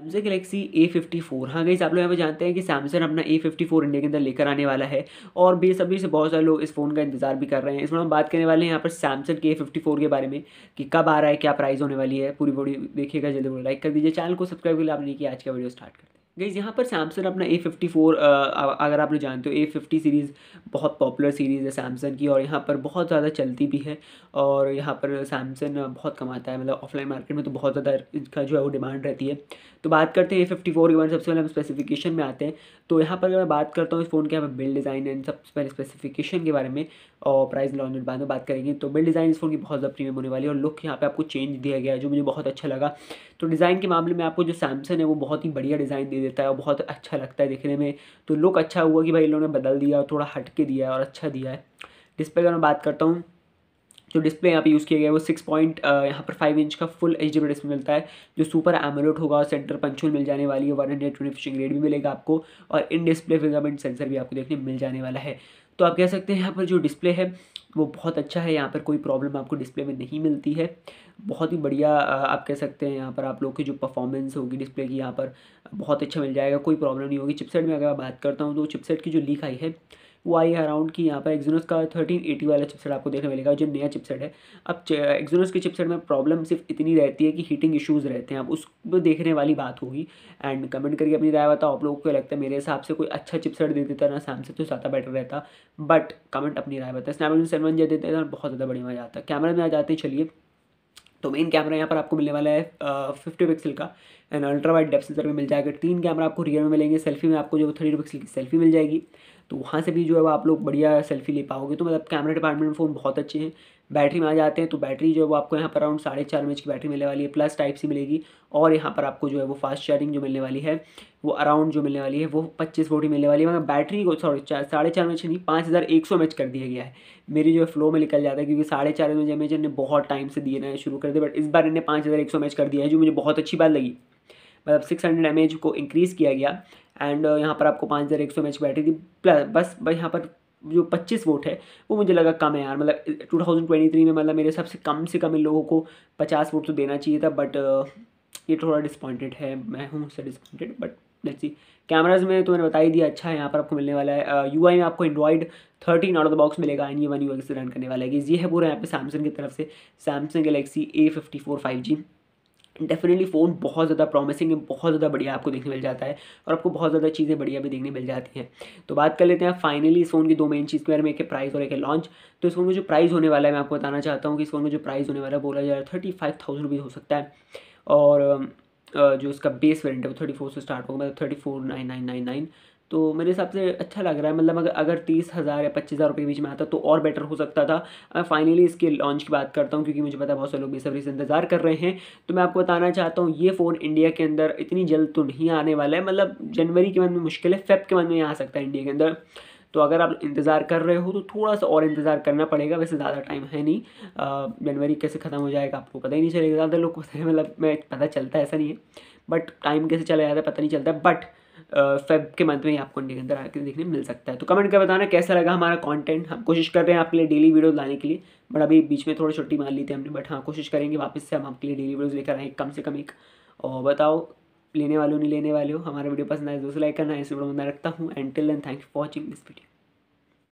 Samsung Galaxy A fifty four हाँ गई आप लोग यहाँ पर जानते हैं कि सैमसंग अपना ए फिफ्टी फोर इंडिया के अंदर लेकर आने वाला है और भी सभी से बहुत सारे लोग इस फ़ोन का इंतजार भी कर रहे हैं इसमें हम बात करने वाले हैं यहाँ पर सैमसंग के ए फिफ्टी फोर के बारे में कि कब आ रहा है क्या प्राइस होने वाली है पूरी बॉडी देखिएगा जल्दी लाइक कर दीजिए चैनल को सब्सक्राइब के लिए आपने किया आज का वीडियो स्टार्ट करते हैं गई यहाँ पर सैमसंग अपना ए फिफ्टी फोर अगर आप लोग जानते हो ए फिफ्टी सीरीज़ बहुत पॉपुलर सीरीज़ है सैमसंग की और यहाँ पर बहुत ज़्यादा चलती भी है और यहाँ पर सैमसंग बहुत कमाता है मतलब ऑफलाइन मार्केट में तो बहुत ज़्यादा इसका जो है वो डिमांड रहती है तो बात करते हैं ए फिफ्टी फोर के बारे में सबसे पहले हम स्पेसिफिकेशन में आते हैं तो यहाँ पर अगर मैं बात करता हूँ इस फ़ोन के यहाँ पर बिल्ड डिज़ाइन एंड सबसे पहले स्पेसिफिकेशन के बारे में और प्राइस लॉन्च बाद में बात करेंगे तो बिल्ड डिज़ाइन इस फोन की बहुत ज़्यादा प्रीमियम होने वाली है और लुक यहाँ पे आपको चेंज दिया गया है जो मुझे बहुत अच्छा लगा तो डिज़ाइन के मामले में आपको जो सैमसंग है वो बहुत ही बढ़िया डिज़ाइन दे देता है और बहुत अच्छा लगता है देखने में तो लुक अच्छा हुआ कि भाई इन्होंने बदल दिया और थोड़ा हट के दिया है और अच्छा दिया है डिस्प्ले अगर मैं बात करता हूँ जो डिस्प्ले यहाँ पे यूज़ किया गया है वो सिक्स पॉइंट यहाँ पर फाइव इंच का फुल एच डी डिस्प्ले मिलता है जो सुपर एमोलेट होगा और सेंटर पंचुल मिल जाने वाली है one hundred twenty refreshing rate भी मिलेगा आपको और इन डिस्प्ले फिंगरप्रिंट सेंसर भी आपको देखने मिल जाने वाला है तो आप कह सकते हैं यहाँ पर जो डिस्प्ले है वो बहुत अच्छा है यहाँ पर कोई प्रॉब्लम आपको डिस्प्ले में नहीं मिलती है बहुत ही बढ़िया आप कह सकते हैं यहाँ पर आप लोग की जो परफॉर्मेंस होगी डिस्प्ले की यहाँ पर बहुत अच्छा मिल जाएगा कोई प्रॉब्लम नहीं होगी चिपसेट में अगर मैं बात करता हूँ तो चिपसेट की जो लीक आई है वो आई है अराउंड की यहाँ पर एक्जोनस का थर्टीन एटी वाला चिपसेट आपको देखने मिलेगा जो नया चिपसेट है अब एक्जोनस के चिपसेट में प्रॉब्लम सिर्फ इतनी रहती है कि हीटिंग इश्यूज़ रहते हैं अब उस देखने वाली बात होगी एंड कमेंट करके अपनी राय बताओ आप लोगों को लगता है मेरे हिसाब से कोई अच्छा चिपसेट दे देता ना सैमसंग तो ज़्यादा बेटर रहता बट कमेंट अपनी राय बताए स्नैपड्रैगन सेवन वन जे देते हैं बहुत ज़्यादा बढ़िया मज़ा आता है कैमरे में आ जाते हैं चलिए तो मेन कैमरा यहाँ पर आपको मिलने वाला है फिफ्टी पिक्सल का and ultra wide depth sensor में मिल जाएगा तीन कैमरा आपको रियर में मिलेंगे सेल्फी में आपको जो थर्टी पिक्सल की सेल्फी मिल जाएगी तो वहाँ से भी जो है वो आप लोग बढ़िया सेल्फी ले पाओगे तो मतलब कैमरा डिपार्टमेंट फ़ोन बहुत अच्छे हैं बैटरी में आ जाते हैं तो बैटरी जो है वो आपको यहाँ पर अराउंड साढ़े चार एम की बैटरी मिलने वाली है प्लस टाइप सी मिलेगी और यहाँ पर आपको जो है वो फास्ट चार्जिंग जो मिलने वाली है वो अराउंड जो मिलने वाली है वो पच्चीस वोट ही मिलने वाली है मगर मतलब बैटरी को सॉरी चार साढ़े चार एम नहीं पाँच हज़ार एक सौ एम कर दिया गया है मेरी जो है फ्लो में निकल जाता है क्योंकि साढ़े चार एम एमएच ने बहुत टाइम से दिए शुरू कर दिया बट इस बार इन्हें पाँच हज़ार एक सौ एम कर दिया है जो मुझे बहुत अच्छी बात लगी मतलब सिक्स हंड्रेड एम को इंक्रीज़ किया गया एंड यहाँ पर आपको पाँच हज़ार एक सौ की बैटरी थी प्लस बस यहाँ पर जो पच्चीस वोट है वो मुझे लगा कम है यार मतलब टू थाउजेंड ट्वेंटी थ्री में मतलब मेरे हिसाब से कम से कम इन लोगों को पचास वोट तो देना चाहिए था बट uh, ये थोड़ा डिसपॉइंटेड है मैं हूँ उससे disappointed but let's see cameras में तो मैंने बता ही दिया अच्छा है यहाँ पर आपको मिलने वाला है यू uh, में आपको Android thirteen out of the box मिलेगा एन ये वन यू से रन करने वाला है ये है पूरा यहाँ पे सैमसंग की तरफ से Samsung Galaxy A fifty four five G definitely phone बहुत ज़्यादा प्रॉमिसिंग है बहुत ज़्यादा बढ़िया आपको देखने मिल जाता है और आपको बहुत ज़्यादा चीज़ें बढ़िया भी देखने मिल जाती हैं तो बात कर लेते हैं फाइनली इस फ़ोन की दो मेन चीज़ के बारे में एक है प्राइस और एक है लॉन्च तो इस फ़ोन में जो प्राइस होने वाला है मैं आपको बताना चाहता हूँ कि इस फ़ोन में जो प्राइस होने वाला है बोला जा रहा है थर्टी फाइव थाउजेंड रुपीज़ हो सकता है और जो इसका बेस वेरियंट है वो थर्टी फोर से स्टार्ट होगा मतलब thirty four nine nine nine nine तो मेरे हिसाब से अच्छा लग रहा है मतलब अगर अगर तीस हज़ार या पच्चीस हज़ार रुपये के बीच में आता तो और बेटर हो सकता था मैं फाइनली इसके लॉन्च की बात करता हूँ क्योंकि मुझे पता है बहुत से लोग बेसब्री से इंतज़ार कर रहे हैं तो मैं आपको बताना चाहता हूँ ये फ़ोन इंडिया के अंदर इतनी जल्द तो नहीं आने वाला है मतलब जनवरी के मन में मुश्किल है फेब के मन में आ सकता है इंडिया के अंदर तो अगर आप इंतज़ार कर रहे हो तो थोड़ा सा और इंतज़ार करना पड़ेगा वैसे ज़्यादा टाइम है नहीं जनवरी कैसे ख़त्म हो जाएगा आपको पता ही नहीं चलेगा ज़्यादा लोग मतलब मैं पता चलता है ऐसा नहीं है बट टाइम कैसे चला जाता है पता नहीं चलता बट फेब के मंथ में ही आपको इंडिया के अंदर आके देखने मिल सकता है तो कमेंट कर बताना कैसा लगा हमारा कंटेंट हम कोशिश कर रहे हैं आपके लिए डेली वीडियो लाने के लिए बट अभी बीच में थोड़ी छुट्टी मार ली थी हमने बट हाँ कोशिश करेंगे वापस से हम आपके लिए डेली वीडियोज़ लेकर आए कम से कम एक और बताओ लेने वाले हो नहीं लेने वाले हो हमारा वीडियो पसंद आए दोस्तों लाइक करना है इस वीडियो में मैं रखता हूँ and till end thank you for watching this video